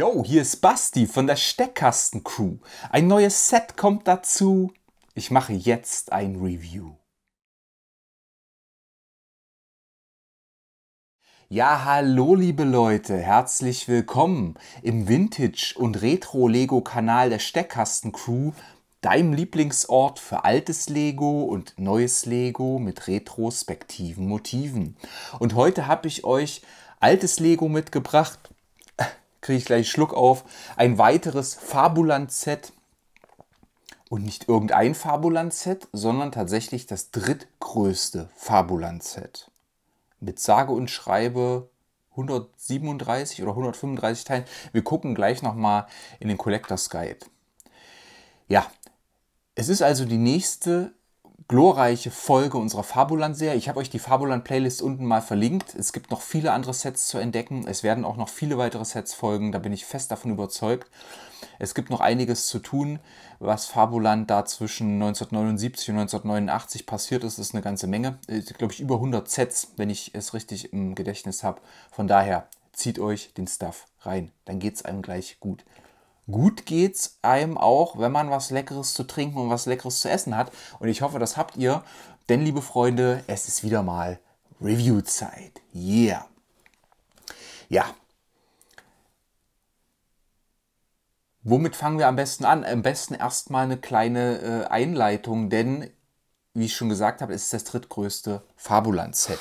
Yo, hier ist Basti von der Steckkasten Crew. Ein neues Set kommt dazu. Ich mache jetzt ein Review. Ja, hallo liebe Leute, herzlich willkommen im Vintage- und Retro-Lego-Kanal der Steckkasten Crew, deinem Lieblingsort für altes Lego und neues Lego mit retrospektiven Motiven. Und heute habe ich euch altes Lego mitgebracht kriege ich gleich Schluck auf. Ein weiteres Fabulant-Set. Und nicht irgendein Fabulant-Set, sondern tatsächlich das drittgrößte Fabulant-Set. Mit sage und schreibe 137 oder 135 Teilen. Wir gucken gleich nochmal in den Collectors Guide. Ja, es ist also die nächste glorreiche Folge unserer fabuland serie Ich habe euch die fabuland playlist unten mal verlinkt. Es gibt noch viele andere Sets zu entdecken. Es werden auch noch viele weitere Sets folgen. Da bin ich fest davon überzeugt. Es gibt noch einiges zu tun. Was Fabuland da zwischen 1979 und 1989 passiert ist, ist eine ganze Menge. Ich äh, glaube, ich über 100 Sets, wenn ich es richtig im Gedächtnis habe. Von daher zieht euch den Stuff rein. Dann geht es einem gleich gut gut geht's einem auch, wenn man was Leckeres zu trinken und was Leckeres zu essen hat. Und ich hoffe, das habt ihr. Denn, liebe Freunde, es ist wieder mal Review-Zeit. Yeah. Ja. Womit fangen wir am besten an? Am besten erstmal eine kleine äh, Einleitung, denn, wie ich schon gesagt habe, ist es das drittgrößte fabulan set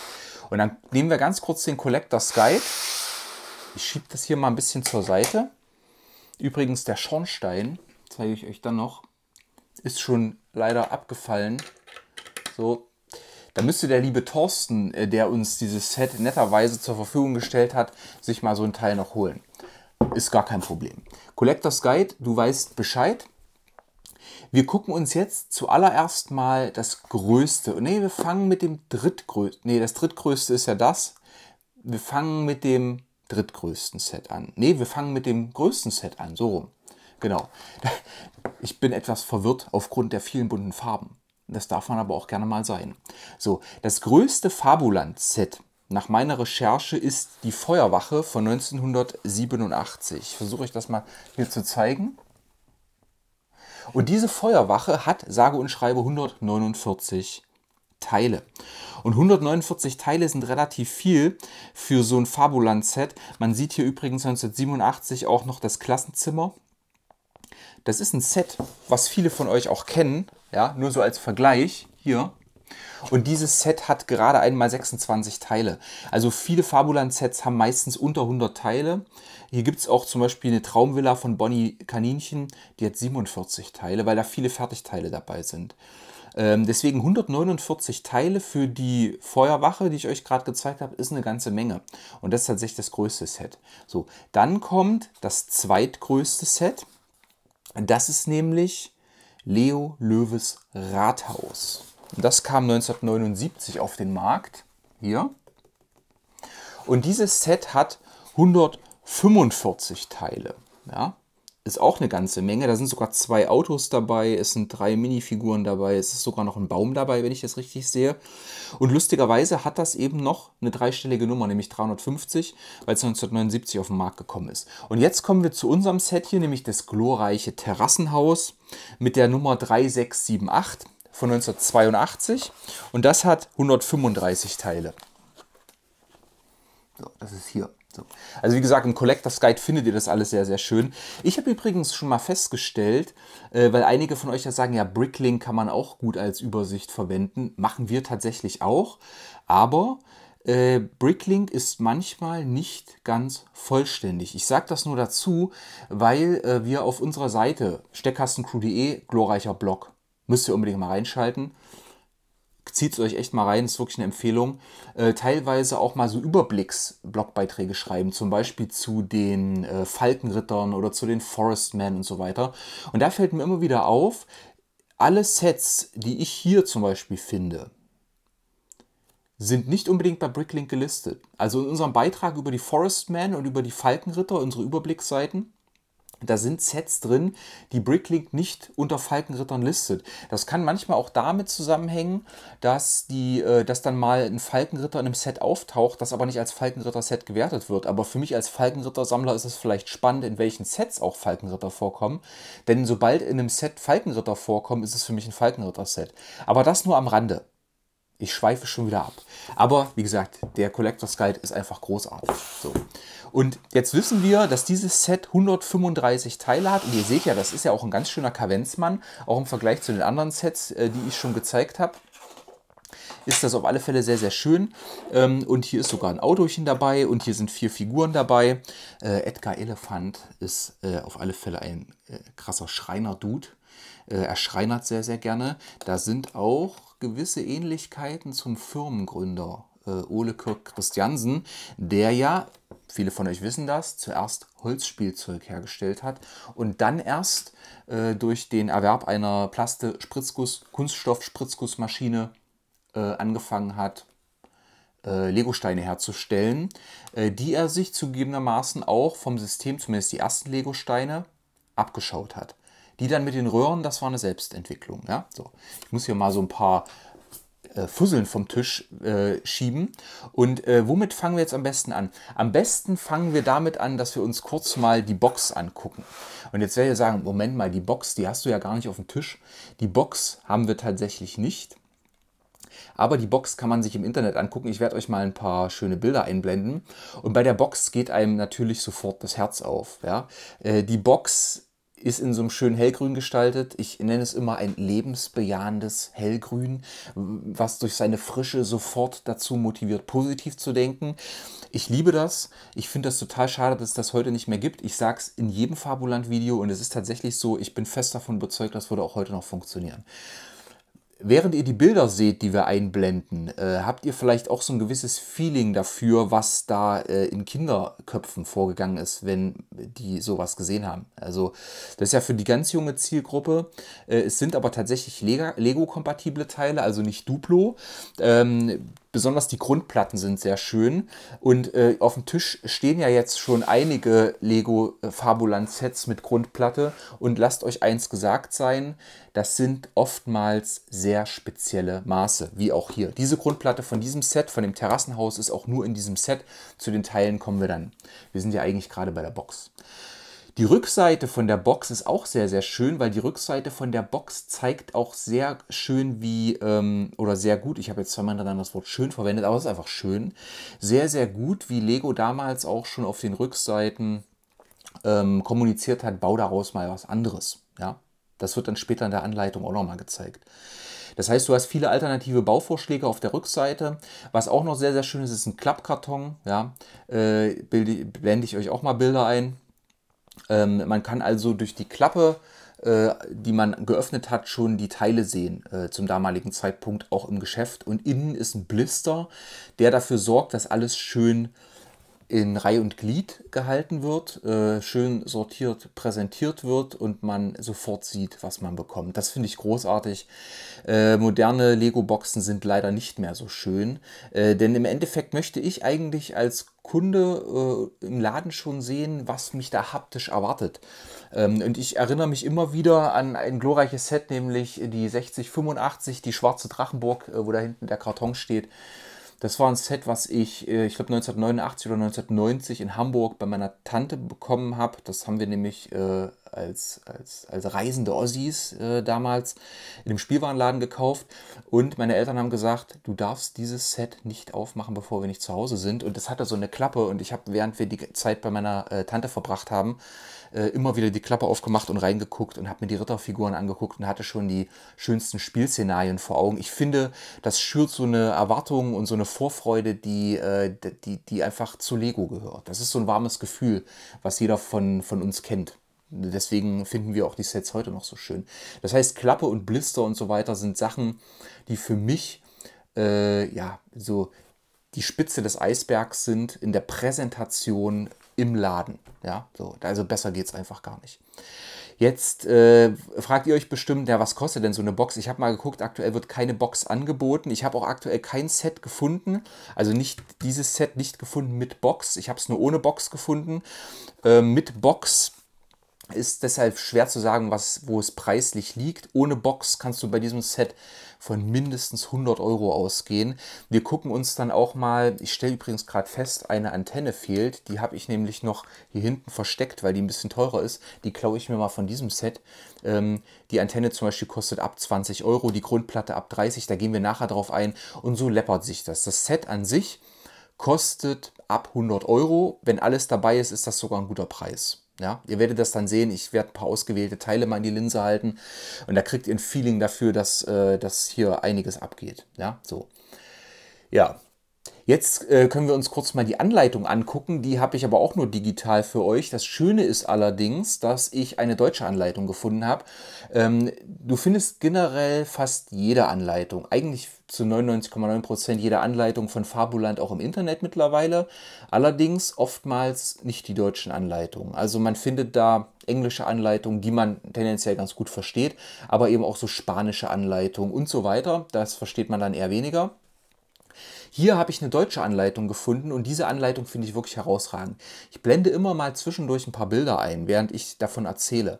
Und dann nehmen wir ganz kurz den Collector's Guide. Ich schiebe das hier mal ein bisschen zur Seite. Übrigens, der Schornstein, zeige ich euch dann noch, ist schon leider abgefallen. So, da müsste der liebe Thorsten, äh, der uns dieses Set netterweise zur Verfügung gestellt hat, sich mal so ein Teil noch holen. Ist gar kein Problem. Collectors Guide, du weißt Bescheid. Wir gucken uns jetzt zuallererst mal das Größte. Ne, wir fangen mit dem drittgrößten. Ne, das drittgrößte ist ja das. Wir fangen mit dem drittgrößten Set an. Nee, wir fangen mit dem größten Set an, so rum. Genau. Ich bin etwas verwirrt aufgrund der vielen bunten Farben. Das darf man aber auch gerne mal sein. So, das größte Fabuland-Set nach meiner Recherche ist die Feuerwache von 1987. Versuche ich das mal hier zu zeigen. Und diese Feuerwache hat sage und schreibe 149 Teile. Und 149 Teile sind relativ viel für so ein Fabuland-Set. Man sieht hier übrigens 1987 auch noch das Klassenzimmer. Das ist ein Set, was viele von euch auch kennen, ja, nur so als Vergleich hier. Und dieses Set hat gerade einmal 26 Teile. Also viele Fabuland-Sets haben meistens unter 100 Teile. Hier gibt es auch zum Beispiel eine Traumvilla von Bonnie Kaninchen, die hat 47 Teile, weil da viele Fertigteile dabei sind. Ähm, deswegen 149 Teile für die Feuerwache, die ich euch gerade gezeigt habe, ist eine ganze Menge. Und das ist tatsächlich das größte Set. So, dann kommt das zweitgrößte Set. Das ist nämlich Leo Löwes Rathaus. Und das kam 1979 auf den Markt. Hier. Und dieses Set hat 145 Teile. Ja ist auch eine ganze Menge. Da sind sogar zwei Autos dabei, es sind drei Minifiguren dabei, es ist sogar noch ein Baum dabei, wenn ich das richtig sehe. Und lustigerweise hat das eben noch eine dreistellige Nummer, nämlich 350, weil es 1979 auf den Markt gekommen ist. Und jetzt kommen wir zu unserem Set hier, nämlich das glorreiche Terrassenhaus mit der Nummer 3678 von 1982 und das hat 135 Teile. So, das ist hier so. Also wie gesagt, im Collectors Guide findet ihr das alles sehr, sehr schön. Ich habe übrigens schon mal festgestellt, äh, weil einige von euch ja sagen, ja, Bricklink kann man auch gut als Übersicht verwenden. Machen wir tatsächlich auch. Aber äh, Bricklink ist manchmal nicht ganz vollständig. Ich sage das nur dazu, weil äh, wir auf unserer Seite steckkastencrew.de, glorreicher Blog, müsst ihr unbedingt mal reinschalten zieht es euch echt mal rein, ist wirklich eine Empfehlung. Äh, teilweise auch mal so Überblicks-Blogbeiträge schreiben, zum Beispiel zu den äh, Falkenrittern oder zu den Forestmen und so weiter. Und da fällt mir immer wieder auf, alle Sets, die ich hier zum Beispiel finde, sind nicht unbedingt bei Bricklink gelistet. Also in unserem Beitrag über die Forestmen und über die Falkenritter, unsere Überblicksseiten, da sind Sets drin, die Bricklink nicht unter Falkenrittern listet. Das kann manchmal auch damit zusammenhängen, dass, die, äh, dass dann mal ein Falkenritter in einem Set auftaucht, das aber nicht als Falkenritter-Set gewertet wird. Aber für mich als Falkenritter-Sammler ist es vielleicht spannend, in welchen Sets auch Falkenritter vorkommen. Denn sobald in einem Set Falkenritter vorkommen, ist es für mich ein Falkenritter-Set. Aber das nur am Rande ich schweife schon wieder ab. Aber wie gesagt, der Collectors Guide ist einfach großartig. So. Und jetzt wissen wir, dass dieses Set 135 Teile hat. Und ihr seht ja, das ist ja auch ein ganz schöner Kavenzmann, auch im Vergleich zu den anderen Sets, äh, die ich schon gezeigt habe ist das auf alle Fälle sehr, sehr schön. Ähm, und hier ist sogar ein Autochen dabei und hier sind vier Figuren dabei. Äh, Edgar Elefant ist äh, auf alle Fälle ein krasser Schreiner-Dude. er schreinert sehr, sehr gerne. Da sind auch gewisse Ähnlichkeiten zum Firmengründer äh, Ole Kirk Christiansen, der ja, viele von euch wissen das, zuerst Holzspielzeug hergestellt hat und dann erst äh, durch den Erwerb einer plaste Kunststoff-Spritzgussmaschine äh, angefangen hat, äh, Legosteine herzustellen, äh, die er sich zugegebenermaßen auch vom System, zumindest die ersten Legosteine, abgeschaut hat. Die dann mit den Röhren, das war eine Selbstentwicklung. Ja? So. Ich muss hier mal so ein paar äh, Fusseln vom Tisch äh, schieben. Und äh, womit fangen wir jetzt am besten an? Am besten fangen wir damit an, dass wir uns kurz mal die Box angucken. Und jetzt werde ich sagen, Moment mal, die Box, die hast du ja gar nicht auf dem Tisch. Die Box haben wir tatsächlich nicht. Aber die Box kann man sich im Internet angucken. Ich werde euch mal ein paar schöne Bilder einblenden. Und bei der Box geht einem natürlich sofort das Herz auf. Ja? Äh, die Box ist in so einem schönen Hellgrün gestaltet. Ich nenne es immer ein lebensbejahendes Hellgrün, was durch seine Frische sofort dazu motiviert, positiv zu denken. Ich liebe das. Ich finde das total schade, dass es das heute nicht mehr gibt. Ich sage es in jedem Fabuland-Video und es ist tatsächlich so, ich bin fest davon überzeugt, das würde auch heute noch funktionieren während ihr die Bilder seht, die wir einblenden, äh, habt ihr vielleicht auch so ein gewisses Feeling dafür, was da äh, in Kinderköpfen vorgegangen ist, wenn die sowas gesehen haben. Also das ist ja für die ganz junge Zielgruppe. Äh, es sind aber tatsächlich Lego-kompatible Teile, also nicht Duplo. Ähm, Besonders die Grundplatten sind sehr schön. Und äh, auf dem Tisch stehen ja jetzt schon einige Lego äh, Fabuland Sets mit Grundplatte. Und lasst euch eins gesagt sein, das sind oftmals sehr spezielle Maße, wie auch hier. Diese Grundplatte von diesem Set, von dem Terrassenhaus, ist auch nur in diesem Set. Zu den Teilen kommen wir dann. Wir sind ja eigentlich gerade bei der Box. Die Rückseite von der Box ist auch sehr, sehr schön, weil die Rückseite von der Box zeigt auch sehr schön wie, ähm, oder sehr gut, ich habe jetzt zweimal dann das Wort schön verwendet, aber es ist einfach schön, sehr, sehr gut, wie Lego damals auch schon auf den Rückseiten ähm, kommuniziert hat, bau daraus mal was anderes. Ja? Das wird dann später in der Anleitung auch nochmal gezeigt. Das heißt, du hast viele alternative Bauvorschläge auf der Rückseite. Was auch noch sehr, sehr schön ist, ist ein Klappkarton. Ja? Äh, blende ich euch auch mal Bilder ein. Ähm, man kann also durch die Klappe, äh, die man geöffnet hat, schon die Teile sehen äh, zum damaligen Zeitpunkt auch im Geschäft. Und innen ist ein Blister, der dafür sorgt, dass alles schön äh, in Reihe und Glied gehalten wird, äh, schön sortiert präsentiert wird und man sofort sieht, was man bekommt. Das finde ich großartig. Äh, moderne Lego-Boxen sind leider nicht mehr so schön, äh, denn im Endeffekt möchte ich eigentlich als Kunde äh, im Laden schon sehen, was mich da haptisch erwartet. Ähm, und ich erinnere mich immer wieder an ein glorreiches Set, nämlich die 6085, die schwarze Drachenburg, wo da hinten der Karton steht. Das war ein Set, was ich, äh, ich glaube, 1989 oder 1990 in Hamburg bei meiner Tante bekommen habe. Das haben wir nämlich äh, als, als, als reisende Ossis äh, damals in dem Spielwarenladen gekauft. Und meine Eltern haben gesagt, du darfst dieses Set nicht aufmachen, bevor wir nicht zu Hause sind. Und das hatte so eine Klappe. Und ich habe, während wir die Zeit bei meiner äh, Tante verbracht haben, äh, immer wieder die Klappe aufgemacht und reingeguckt und habe mir die Ritterfiguren angeguckt und hatte schon die schönsten Spielszenarien vor Augen. Ich finde, das schürt so eine Erwartung und so eine Vorfreude, die, äh, die, die einfach zu Lego gehört. Das ist so ein warmes Gefühl, was jeder von, von uns kennt. Deswegen finden wir auch die Sets heute noch so schön. Das heißt, Klappe und Blister und so weiter sind Sachen, die für mich äh, ja so die Spitze des Eisbergs sind in der Präsentation im Laden. Ja, so, also besser geht es einfach gar nicht. Jetzt äh, fragt ihr euch bestimmt, ja, was kostet denn so eine Box? Ich habe mal geguckt, aktuell wird keine Box angeboten. Ich habe auch aktuell kein Set gefunden, also nicht dieses Set nicht gefunden mit Box. Ich habe es nur ohne Box gefunden. Äh, mit Box ist deshalb schwer zu sagen, was, wo es preislich liegt. Ohne Box kannst du bei diesem Set von mindestens 100 Euro ausgehen. Wir gucken uns dann auch mal, ich stelle übrigens gerade fest, eine Antenne fehlt. Die habe ich nämlich noch hier hinten versteckt, weil die ein bisschen teurer ist. Die klaue ich mir mal von diesem Set. Ähm, die Antenne zum Beispiel kostet ab 20 Euro, die Grundplatte ab 30, da gehen wir nachher drauf ein. Und so läppert sich das. Das Set an sich kostet ab 100 Euro. Wenn alles dabei ist, ist das sogar ein guter Preis. Ja, ihr werdet das dann sehen. Ich werde ein paar ausgewählte Teile mal in die Linse halten und da kriegt ihr ein Feeling dafür, dass, äh, dass hier einiges abgeht. Ja, so. Ja, Jetzt äh, können wir uns kurz mal die Anleitung angucken. Die habe ich aber auch nur digital für euch. Das Schöne ist allerdings, dass ich eine deutsche Anleitung gefunden habe. Ähm, du findest generell fast jede Anleitung, eigentlich zu 99,9% Prozent jeder Anleitung von Fabuland auch im Internet mittlerweile. Allerdings oftmals nicht die deutschen Anleitungen. Also man findet da englische Anleitungen, die man tendenziell ganz gut versteht, aber eben auch so spanische Anleitungen und so weiter. Das versteht man dann eher weniger. Hier habe ich eine deutsche Anleitung gefunden und diese Anleitung finde ich wirklich herausragend. Ich blende immer mal zwischendurch ein paar Bilder ein, während ich davon erzähle.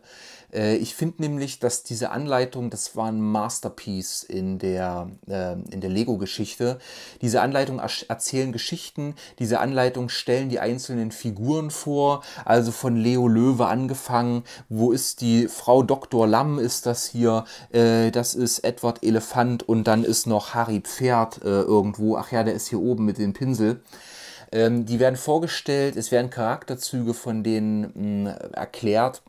Äh, ich finde nämlich, dass diese Anleitung, das war ein Masterpiece in der, äh, der Lego-Geschichte. Diese Anleitung erzählen Geschichten, diese Anleitung stellen die einzelnen Figuren vor, also von Leo Löwe angefangen, wo ist die Frau Dr. Lamm, ist das hier, äh, das ist Edward Elefant und dann ist noch Harry Pferd äh, irgendwo, ach ja, der ist hier oben mit dem Pinsel ähm, die werden vorgestellt, es werden Charakterzüge von denen mh, mm, erklärt.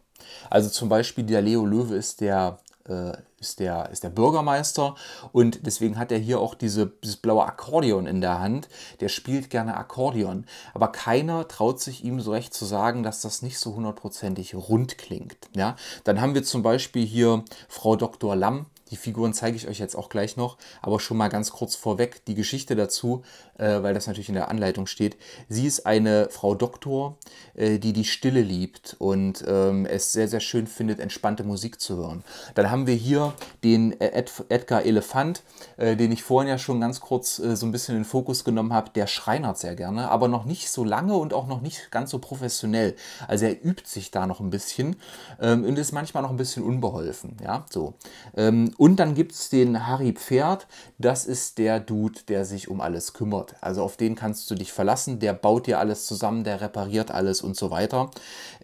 Also zum Beispiel der Leo Löwe ist der äh, ist der, ist der Bürgermeister und deswegen hat er hier auch diese, dieses blaue Akkordeon in der Hand. Der spielt gerne Akkordeon, aber keiner traut sich ihm so recht zu sagen, dass das nicht so hundertprozentig rund klingt. Ja? Dann haben wir zum Beispiel hier Frau Dr. Lamm, die Figuren zeige ich euch jetzt auch gleich noch, aber schon mal ganz kurz vorweg die Geschichte dazu, äh, weil das natürlich in der Anleitung steht. Sie ist eine Frau Doktor, äh, die die Stille liebt und ähm, es sehr, sehr schön findet, entspannte Musik zu hören. Dann haben wir hier den äh, Ed Edgar Elefant, äh, den ich vorhin ja schon ganz kurz äh, so ein bisschen in den Fokus genommen habe. Der schreinert sehr gerne, aber noch nicht so lange und auch noch nicht ganz so professionell. Also er übt sich da noch ein bisschen ähm, und ist manchmal noch ein bisschen unbeholfen. Ja, so. Ähm, und dann gibt es den Harry Pferd, das ist der Dude, der sich um alles kümmert. Also auf den kannst du dich verlassen, der baut dir alles zusammen, der repariert alles und so weiter.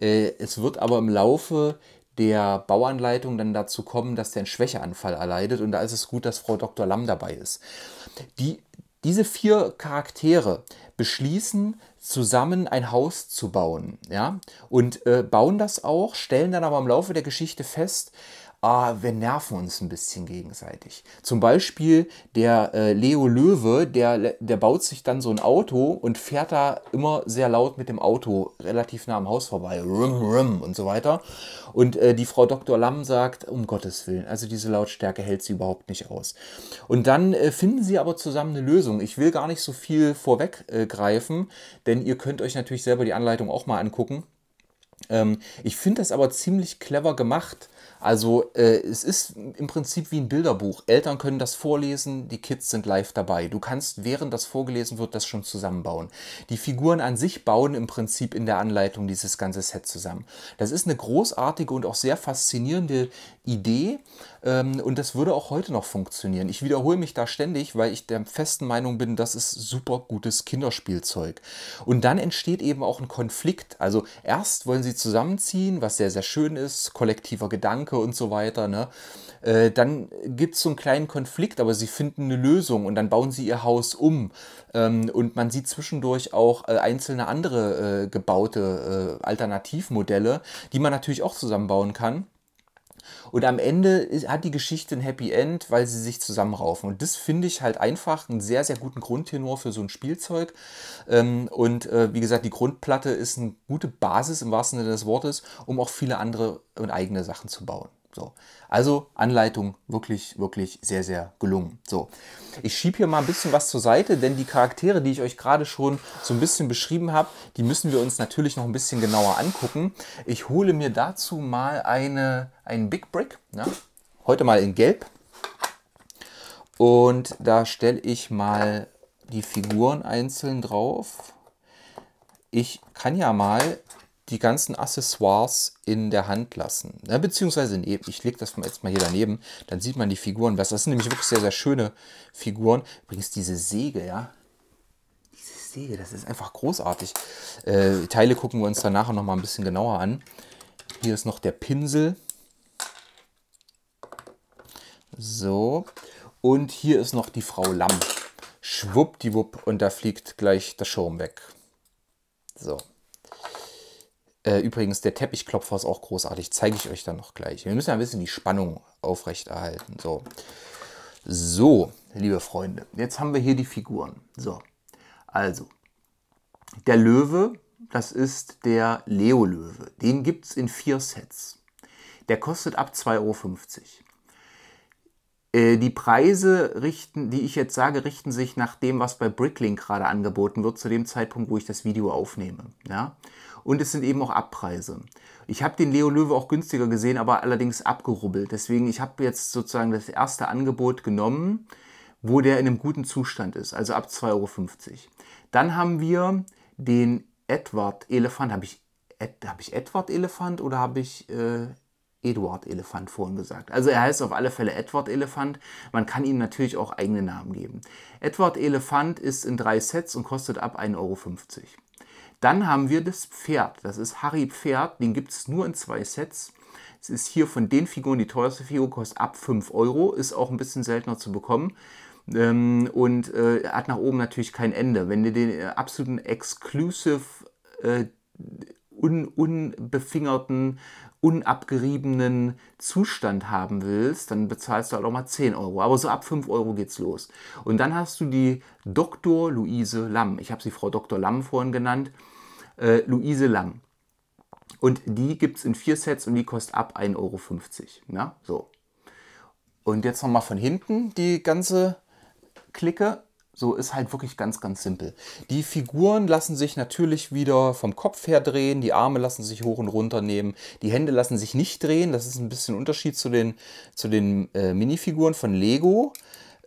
Äh, es wird aber im Laufe der Bauanleitung dann dazu kommen, dass der einen Schwächeanfall erleidet. Und da ist es gut, dass Frau Dr. Lamm dabei ist. Die, diese vier Charaktere beschließen, zusammen ein Haus zu bauen. Ja? Und äh, bauen das auch, stellen dann aber im Laufe der Geschichte fest, ah, wir nerven uns ein bisschen gegenseitig. Zum Beispiel der äh, Leo Löwe, der, der baut sich dann so ein Auto und fährt da immer sehr laut mit dem Auto relativ nah am Haus vorbei. Rum, rum und so weiter. Und äh, die Frau Dr. Lamm sagt, um Gottes Willen, also diese Lautstärke hält sie überhaupt nicht aus. Und dann äh, finden sie aber zusammen eine Lösung. Ich will gar nicht so viel vorweggreifen, denn ihr könnt euch natürlich selber die Anleitung auch mal angucken. ich finde das aber ziemlich clever gemacht also äh, es ist im Prinzip wie ein Bilderbuch. Eltern können das vorlesen, die Kids sind live dabei. Du kannst, während das vorgelesen wird, das schon zusammenbauen. Die Figuren an sich bauen im Prinzip in der Anleitung dieses ganze Set zusammen. Das ist eine großartige und auch sehr faszinierende Idee ähm, und das würde auch heute noch funktionieren. Ich wiederhole mich da ständig, weil ich der festen Meinung bin, das ist super gutes Kinderspielzeug. Und dann entsteht eben auch ein Konflikt. Also erst wollen sie zusammenziehen, was sehr, sehr schön ist, kollektiver Gedanke und so weiter. Ne? Äh, dann gibt es so einen kleinen Konflikt, aber sie finden eine Lösung und dann bauen sie ihr Haus um. Ähm, und man sieht zwischendurch auch äh, einzelne andere äh, gebaute äh, Alternativmodelle, die man natürlich auch zusammenbauen kann. Und am Ende hat die Geschichte ein Happy End, weil sie sich zusammenraufen. Und das finde ich halt einfach einen sehr, sehr guten Grundtenor für so ein Spielzeug. Ähm, und äh, wie gesagt, die Grundplatte ist eine gute Basis im wahrsten Sinne des Wortes, um auch viele andere und eigene Sachen zu bauen. So. Also Anleitung wirklich, wirklich sehr, sehr gelungen. So, ich schiebe hier mal ein bisschen was zur Seite, denn die Charaktere, die ich euch gerade schon so ein bisschen beschrieben habe, die müssen wir uns natürlich noch ein bisschen genauer angucken. Ich hole mir dazu mal eine, einen Big Brick, ja? Ne? heute mal in Gelb. Und da stelle ich mal die Figuren einzeln drauf. Ich kann ja mal die ganzen Accessoires in der Hand lassen. Ja, ne? beziehungsweise, nee, ich lege das jetzt mal hier daneben, dann sieht man die Figuren besser. Das sind nämlich wirklich sehr, sehr schöne Figuren. Übrigens diese Säge, ja. Diese Säge, das ist einfach großartig. Äh, Teile gucken wir uns danach noch mal ein bisschen genauer an. Hier ist noch der Pinsel. So. Und hier ist noch die Frau Lamm. Schwuppdiwupp und da fliegt gleich der Schirm weg. So. Äh, übrigens, der Teppichklopfer ist auch großartig. Zeige ich euch dann noch gleich. Wir müssen ja ein bisschen die Spannung aufrechterhalten. So. so, liebe Freunde, jetzt haben wir hier die Figuren. So, also, der Löwe, das ist der Leo-Löwe. Den gibt es in vier Sets. Der kostet ab 2,50 Euro. Äh, die Preise, richten, die ich jetzt sage, richten sich nach dem, was bei Bricklink gerade angeboten wird, zu dem Zeitpunkt, wo ich das Video aufnehme. Ja? Und es sind eben auch Abpreise. Ich habe den Leo Löwe auch günstiger gesehen, aber allerdings abgerubbelt. Deswegen, ich habe jetzt sozusagen das erste Angebot genommen, wo der in einem guten Zustand ist, also ab 2,50 Euro. Dann haben wir den Edward Elefant. Habe ich, Ed, hab ich Edward Elefant oder habe ich... Äh, Edward Elefant vorhin gesagt. Also er heißt auf alle Fälle Edward Elefant. Man kann ihm natürlich auch eigene Namen geben. Edward Elefant ist in drei Sets und kostet ab 1,50 Euro. Dann haben wir das Pferd. Das ist Harry Pferd. Den gibt es nur in zwei Sets. Es ist hier von den Figuren die teuerste Figur, kostet ab 5 Euro, ist auch ein bisschen seltener zu bekommen ähm, und äh, hat nach oben natürlich kein Ende. Wenn du den äh, absoluten Exclusive, äh, un unbefingerten, unabgeriebenen Zustand haben willst, dann bezahlst du halt auch mal 10 Euro. Aber so ab 5 Euro geht's los. Und dann hast du die Dr. Luise Lamm. Ich habe sie Frau Dr. Lamm vorhin genannt äh, Luise Lang. Und die gibt es in vier Sets und die kostet ab 1,50 Euro. Na, ne? so. Und jetzt nochmal von hinten die ganze Clique. So ist halt wirklich ganz, ganz simpel. Die Figuren lassen sich natürlich wieder vom Kopf her drehen, die Arme lassen sich hoch und runter nehmen, die Hände lassen sich nicht drehen. Das ist ein bisschen Unterschied zu den, zu den äh, Minifiguren von Lego.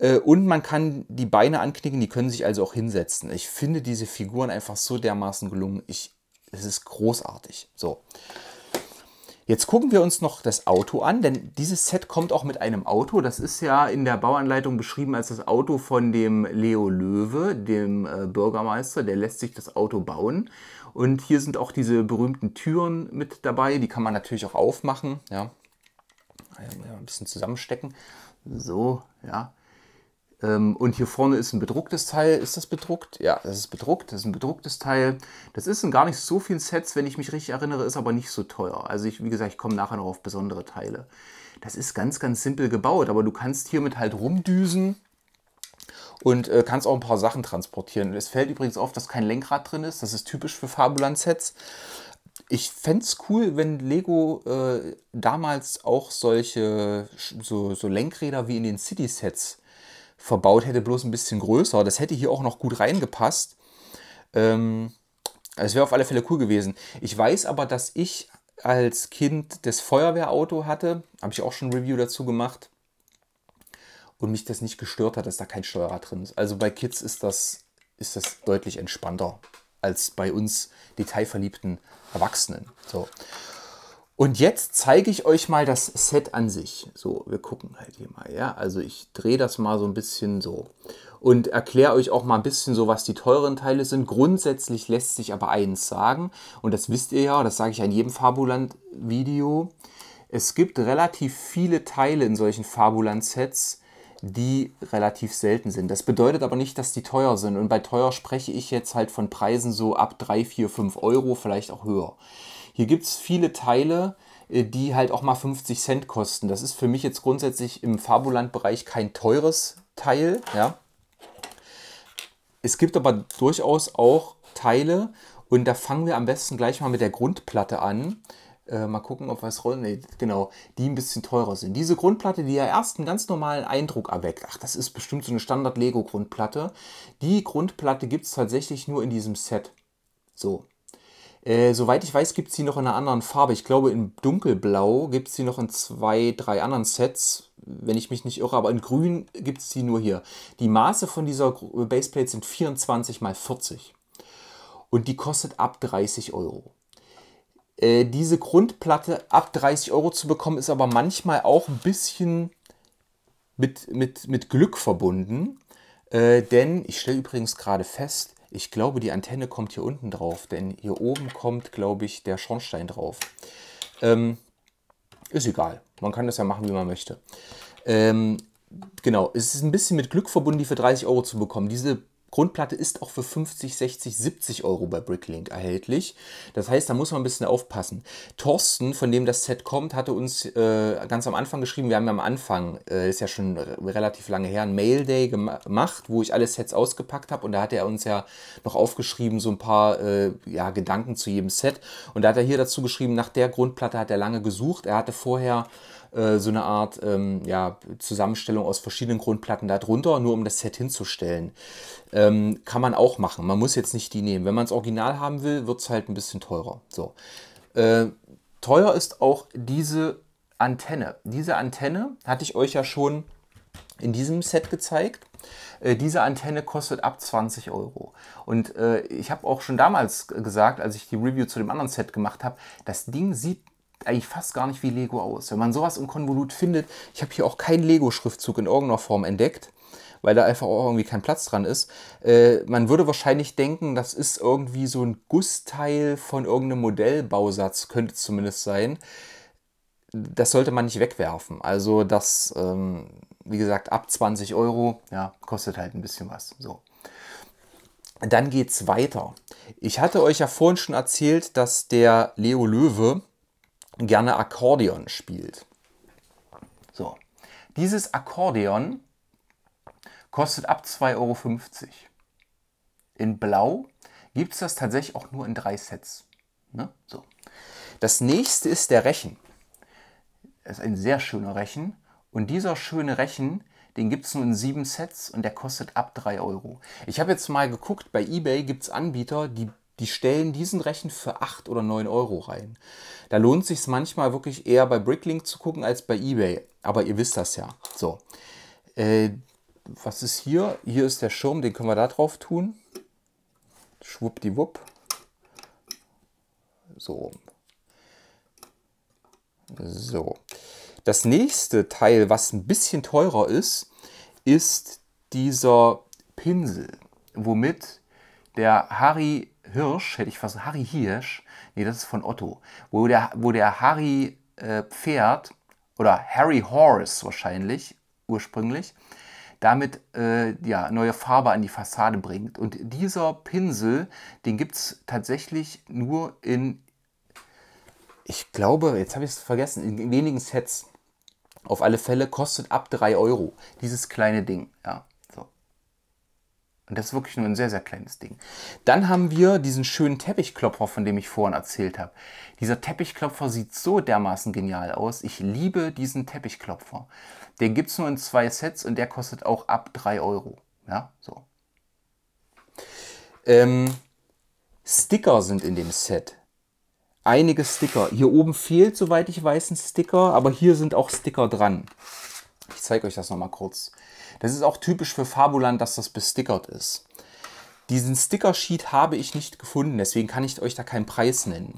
Äh, und man kann die Beine anknicken, die können sich also auch hinsetzen. Ich finde diese Figuren einfach so dermaßen gelungen. Ich, es ist großartig. So. Jetzt gucken wir uns noch das Auto an, denn dieses Set kommt auch mit einem Auto. Das ist ja in der Bauanleitung beschrieben als das Auto von dem Leo Löwe, dem äh, Bürgermeister. Der lässt sich das Auto bauen. Und hier sind auch diese berühmten Türen mit dabei. Die kann man natürlich auch aufmachen. Ja. Ein bisschen zusammenstecken. So, ja. Ähm, und hier vorne ist ein bedrucktes Teil. Ist das bedruckt? Ja, das ist bedruckt. Das ist ein bedrucktes Teil. Das ist in gar nicht so vielen Sets, wenn ich mich richtig erinnere, ist aber nicht so teuer. Also ich, wie gesagt, ich komme nachher noch auf besondere Teile. Das ist ganz, ganz simpel gebaut, aber du kannst hiermit halt rumdüsen und äh, kannst auch ein paar Sachen transportieren. Es fällt übrigens auf, dass kein Lenkrad drin ist. Das ist typisch für Fabulan-Sets. Ich fände es cool, wenn Lego äh, damals auch solche so, so Lenkräder wie in den City-Sets verbaut hätte, bloß ein bisschen größer. Das hätte hier auch noch gut reingepasst. Ähm, also es wäre auf alle Fälle cool gewesen. Ich weiß aber, dass ich als Kind das Feuerwehrauto hatte. Habe ich auch schon ein Review dazu gemacht. Und mich das nicht gestört hat, dass da kein Steuerrad drin ist. Also bei Kids ist das, ist das deutlich entspannter als bei uns detailverliebten Erwachsenen. So. Und jetzt zeige ich euch mal das Set an sich. So, wir gucken halt hier mal, ja. Also ich drehe das mal so ein bisschen so und erkläre euch auch mal ein bisschen so, was die teuren Teile sind. Grundsätzlich lässt sich aber eins sagen und das wisst ihr ja, das sage ich an jedem Fabuland-Video. Es gibt relativ viele Teile in solchen Fabuland-Sets, die relativ selten sind. Das bedeutet aber nicht, dass die teuer sind. Und bei teuer spreche ich jetzt halt von Preisen so ab 3, 4, 5 Euro, vielleicht auch höher. Hier gibt es viele Teile, äh, die halt auch mal 50 Cent kosten. Das ist für mich jetzt grundsätzlich im Fabuland-Bereich kein teures Teil. Ja. Es gibt aber durchaus auch Teile und da fangen wir am besten gleich mal mit der Grundplatte an. Äh, mal gucken, ob was rollen. Nee, genau, die ein bisschen teurer sind. Diese Grundplatte, die ja erst einen ganz normalen Eindruck erweckt. Ach, das ist bestimmt so eine Standard-Lego-Grundplatte. Die Grundplatte gibt es tatsächlich nur in diesem Set. So. Äh, soweit ich weiß, gibt es die noch in einer anderen Farbe. Ich glaube, in dunkelblau gibt es die noch in zwei, drei anderen Sets, wenn ich mich nicht irre. Aber in grün gibt es die nur hier. Die Maße von dieser äh, Baseplate sind 24 x 40. Und die kostet ab 30 Euro äh, diese Grundplatte ab 30 Euro zu bekommen, ist aber manchmal auch ein bisschen mit, mit, mit Glück verbunden. Äh, denn ich stelle übrigens gerade fest, ich glaube, die Antenne kommt hier unten drauf, denn hier oben kommt, glaube ich, der Schornstein drauf. Ähm, ist egal. Man kann das ja machen, wie man möchte. Ähm, genau, es ist ein bisschen mit Glück verbunden, die für 30 Euro zu bekommen. Diese Grundplatte ist auch für 50, 60, 70 Euro bei Bricklink erhältlich. Das heißt, da muss man ein bisschen aufpassen. Thorsten, von dem das Set kommt, hatte uns äh, ganz am Anfang geschrieben, wir haben ja am Anfang, äh, ist ja schon relativ lange her, ein Mail Day gemacht, wo ich alle Sets ausgepackt habe und da hatte er uns ja noch aufgeschrieben, so ein paar äh, ja, Gedanken zu jedem Set. Und da hat er hier dazu geschrieben, nach der Grundplatte hat er lange gesucht. Er hatte vorher äh, so eine Art ähm, ja, Zusammenstellung aus verschiedenen Grundplatten darunter, nur um das Set hinzustellen. Ähm, kann man auch machen. Man muss jetzt nicht die nehmen. Wenn man es original haben will, wird es halt ein bisschen teurer. So. Äh, teuer ist auch diese Antenne. Diese Antenne hatte ich euch ja schon in diesem Set gezeigt. Äh, diese Antenne kostet ab 20 Euro. Und äh, ich habe auch schon damals gesagt, als ich die Review zu dem anderen Set gemacht habe, das Ding sieht eigentlich fast gar nicht wie Lego aus. Wenn man sowas im Konvolut findet, ich habe hier auch keinen Lego-Schriftzug in irgendeiner Form entdeckt, weil da einfach auch irgendwie kein Platz dran ist. Äh, man würde wahrscheinlich denken, das ist irgendwie so ein Gussteil von irgendeinem Modellbausatz, könnte es zumindest sein. Das sollte man nicht wegwerfen. Also das, ähm, wie gesagt, ab 20 Euro, ja, kostet halt ein bisschen was. So. Dann geht's weiter. Ich hatte euch ja vorhin schon erzählt, dass der Leo Löwe gerne Akkordeon spielt. So, dieses Akkordeon kostet ab 2,50 Euro. In Blau gibt es das tatsächlich auch nur in drei Sets. Ne? So. Das nächste ist der Rechen. Das ist ein sehr schöner Rechen. Und dieser schöne Rechen, den gibt es nur in sieben Sets und der kostet ab 3 Euro. Ich habe jetzt mal geguckt, bei eBay gibt es Anbieter, die die stellen diesen Rechen für 8 oder 9 Euro rein. Da lohnt sich manchmal wirklich eher bei Bricklink zu gucken als bei eBay. Aber ihr wisst das ja. So. Äh, was ist hier? Hier ist der Schirm, den können wir da drauf tun. Schwuppdiwupp. So. So. Das nächste Teil, was ein bisschen teurer ist, ist dieser Pinsel, womit der Harry Hirsch, hätte ich fast Harry Hirsch, nee, das ist von Otto, wo der, wo der Harry äh, Pferd oder Harry Horse wahrscheinlich ursprünglich damit äh, ja, neue Farbe an die Fassade bringt. Und dieser Pinsel, den gibt es tatsächlich nur in, ich glaube, jetzt habe ich es vergessen, in wenigen Sets. Auf alle Fälle kostet ab 3 Euro dieses kleine Ding. Ja. Und das ist wirklich nur ein sehr, sehr kleines Ding. Dann haben wir diesen schönen Teppichklopfer, von dem ich vorhin erzählt habe. Dieser Teppichklopfer sieht so dermaßen genial aus. Ich liebe diesen Teppichklopfer. Den gibt es nur in zwei Sets und der kostet auch ab 3 Euro. Ja, so. Ähm, Sticker sind in dem Set. Einige Sticker. Hier oben fehlt, soweit ich weiß, ein Sticker, aber hier sind auch Sticker dran. Ich zeige euch das nochmal kurz. Das ist auch typisch für Fabuland, dass das bestickert ist. Diesen Sticker-Sheet habe ich nicht gefunden, deswegen kann ich euch da keinen Preis nennen.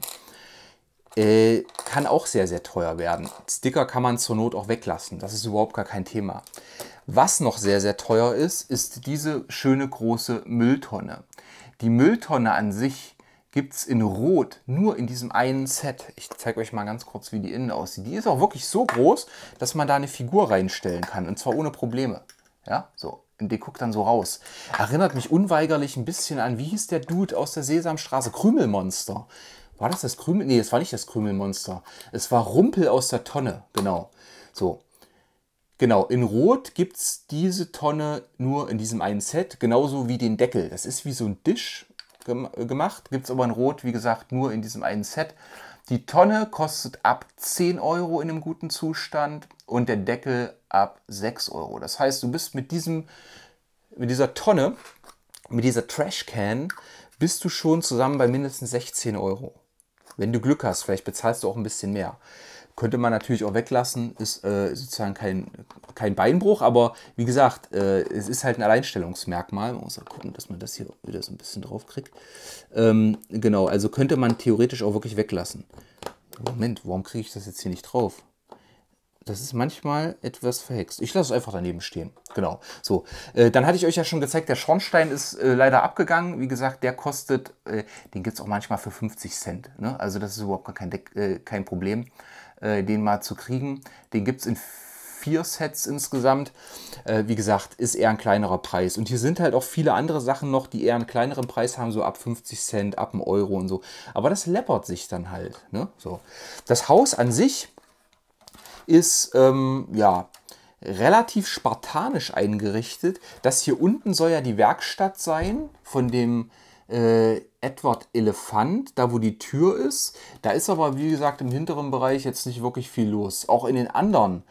Äh, kann auch sehr, sehr teuer werden. Sticker kann man zur Not auch weglassen, das ist überhaupt gar kein Thema. Was noch sehr, sehr teuer ist, ist diese schöne große Mülltonne. Die Mülltonne an sich gibt es in Rot, nur in diesem einen Set. Ich zeige euch mal ganz kurz, wie die innen aussieht. Die ist auch wirklich so groß, dass man da eine Figur reinstellen kann und zwar ohne Probleme. Ja, so. Und die guckt dann so raus. Erinnert mich unweigerlich ein bisschen an, wie hieß der Dude aus der Sesamstraße? Krümelmonster. War das das Krümel? Nee, es war nicht das Krümelmonster. Es war Rumpel aus der Tonne, genau. So. Genau, in Rot gibt es diese Tonne nur in diesem einen Set, genauso wie den Deckel. Das ist wie so ein Dish gemacht, gibt es aber in Rot, wie gesagt, nur in diesem einen Set. Die Tonne kostet ab 10 Euro in einem guten Zustand und der Deckel ab 6 Euro. Das heißt, du bist mit, diesem, mit dieser Tonne, mit dieser Trashcan, bist du schon zusammen bei mindestens 16 Euro. Wenn du Glück hast, vielleicht bezahlst du auch ein bisschen mehr. Könnte man natürlich auch weglassen, ist äh, sozusagen kein, kein Beinbruch, aber wie gesagt, äh, es ist halt ein Alleinstellungsmerkmal. Man muss mal halt gucken, dass man das hier wieder so ein bisschen drauf kriegt. Ähm, genau, also könnte man theoretisch auch wirklich weglassen. Moment, warum kriege ich das jetzt hier nicht drauf? das ist manchmal etwas verhext. Ich lasse es einfach daneben stehen. Genau. So, äh, dann hatte ich euch ja schon gezeigt, der Schornstein ist äh, leider abgegangen. Wie gesagt, der kostet, äh, den gibt es auch manchmal für 50 Cent. Ne? Also das ist überhaupt gar kein, äh, kein Problem. Äh, den mal zu kriegen. Den gibt es in vier Sets insgesamt. Äh, wie gesagt, ist eher ein kleinerer Preis. Und hier sind halt auch viele andere Sachen noch, die eher einen kleineren Preis haben, so ab 50 Cent, ab einem Euro und so. Aber das läppert sich dann halt. Ne? So. Das Haus an sich ist, ähm, ja, relativ spartanisch eingerichtet. Das hier unten soll ja die Werkstatt sein von dem äh, Edward Elefant, da wo die Tür ist. Da ist aber, wie gesagt, im hinteren Bereich jetzt nicht wirklich viel los. Auch in den anderen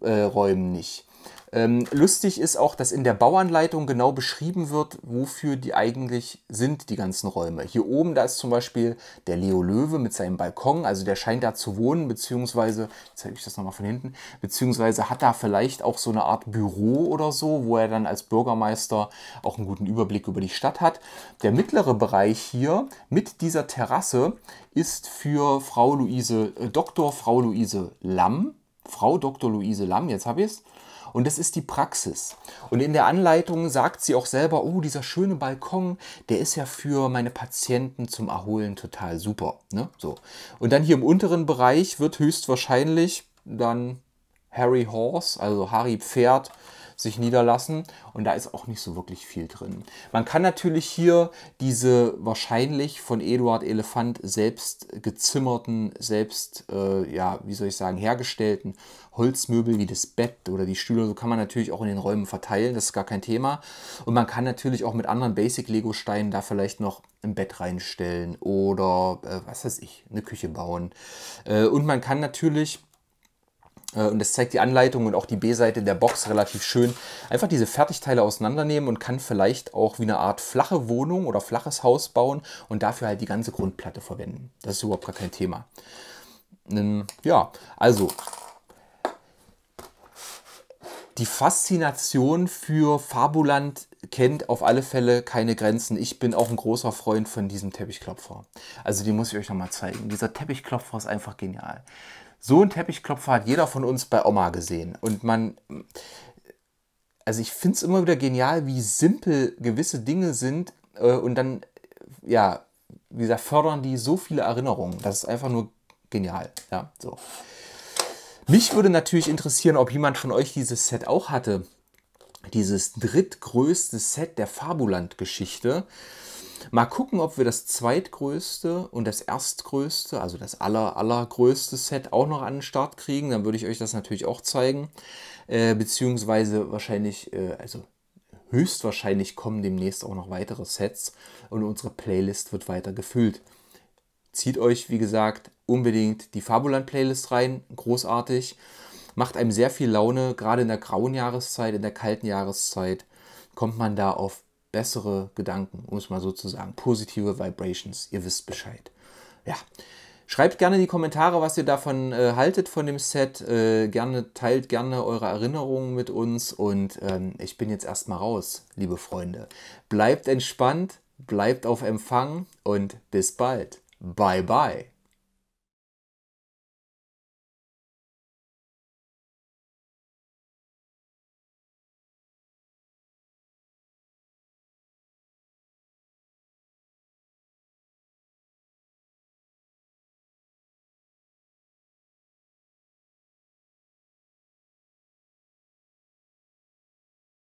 äh, Räumen nicht. Ähm, lustig ist auch, dass in der Bauanleitung genau beschrieben wird, wofür die eigentlich sind, die ganzen Räume. Hier oben, da ist zum Beispiel der Leo Löwe mit seinem Balkon, also der scheint da zu wohnen, beziehungsweise, zeige ich das nochmal von hinten, beziehungsweise hat da vielleicht auch so eine Art Büro oder so, wo er dann als Bürgermeister auch einen guten Überblick über die Stadt hat. Der mittlere Bereich hier mit dieser Terrasse ist für Frau Luise, äh, Dr. Frau Luise Lamm, Frau Dr. Luise Lamm, jetzt habe ich es, und das ist die Praxis. Und in der Anleitung sagt sie auch selber, oh, dieser schöne Balkon, der ist ja für meine Patienten zum Erholen total super. Ne? So. Und dann hier im unteren Bereich wird höchstwahrscheinlich dann Harry Horse, also Harry Pferd, sich niederlassen und da ist auch nicht so wirklich viel drin. Man kann natürlich hier diese wahrscheinlich von Eduard Elefant selbst gezimmerten, selbst, äh, ja, wie soll ich sagen, hergestellten Holzmöbel wie das Bett oder die Stühle, so kann man natürlich auch in den Räumen verteilen, das ist gar kein Thema. Und man kann natürlich auch mit anderen Basic-Lego-Steinen da vielleicht noch ein Bett reinstellen oder äh, was weiß ich, eine Küche bauen. Äh, und man kann natürlich äh, und das zeigt die Anleitung und auch die B-Seite der Box relativ schön. Einfach diese Fertigteile auseinandernehmen und kann vielleicht auch wie eine Art flache Wohnung oder flaches Haus bauen und dafür halt die ganze Grundplatte verwenden. Das ist überhaupt gar kein Thema. Ähm, ja, also die Faszination für Fabuland kennt auf alle Fälle keine Grenzen. Ich bin auch ein großer Freund von diesem Teppichklopfer. Also den muss ich euch nochmal zeigen. Dieser Teppichklopfer ist einfach genial so ein Teppichklopfer hat jeder von uns bei Oma gesehen. Und man, also ich finde es immer wieder genial, wie simpel gewisse Dinge sind äh, und dann, ja, wie gesagt, fördern die so viele Erinnerungen. Das ist einfach nur genial. Ja, so. Mich würde natürlich interessieren, ob jemand von euch dieses Set auch hatte. Dieses drittgrößte Set der Fabuland-Geschichte. Mal gucken, ob wir das zweitgrößte und das erstgrößte, also das aller, allergrößte Set auch noch an den Start kriegen. Dann würde ich euch das natürlich auch zeigen. Äh, beziehungsweise wahrscheinlich, äh, also höchstwahrscheinlich kommen demnächst auch noch weitere Sets und unsere Playlist wird weiter gefüllt. Zieht euch, wie gesagt, unbedingt die Fabulan-Playlist rein. Großartig. Macht einem sehr viel Laune, gerade in der grauen Jahreszeit, in der kalten Jahreszeit kommt man da auf bessere Gedanken, um es mal so zu sagen, positive Vibrations. Ihr wisst Bescheid. Ja. Schreibt gerne in die Kommentare, was ihr davon äh, haltet von dem Set. Äh, gerne teilt gerne eure Erinnerungen mit uns und ähm, ich bin jetzt erstmal raus, liebe Freunde. Bleibt entspannt, bleibt auf Empfang und bis bald. Bye bye.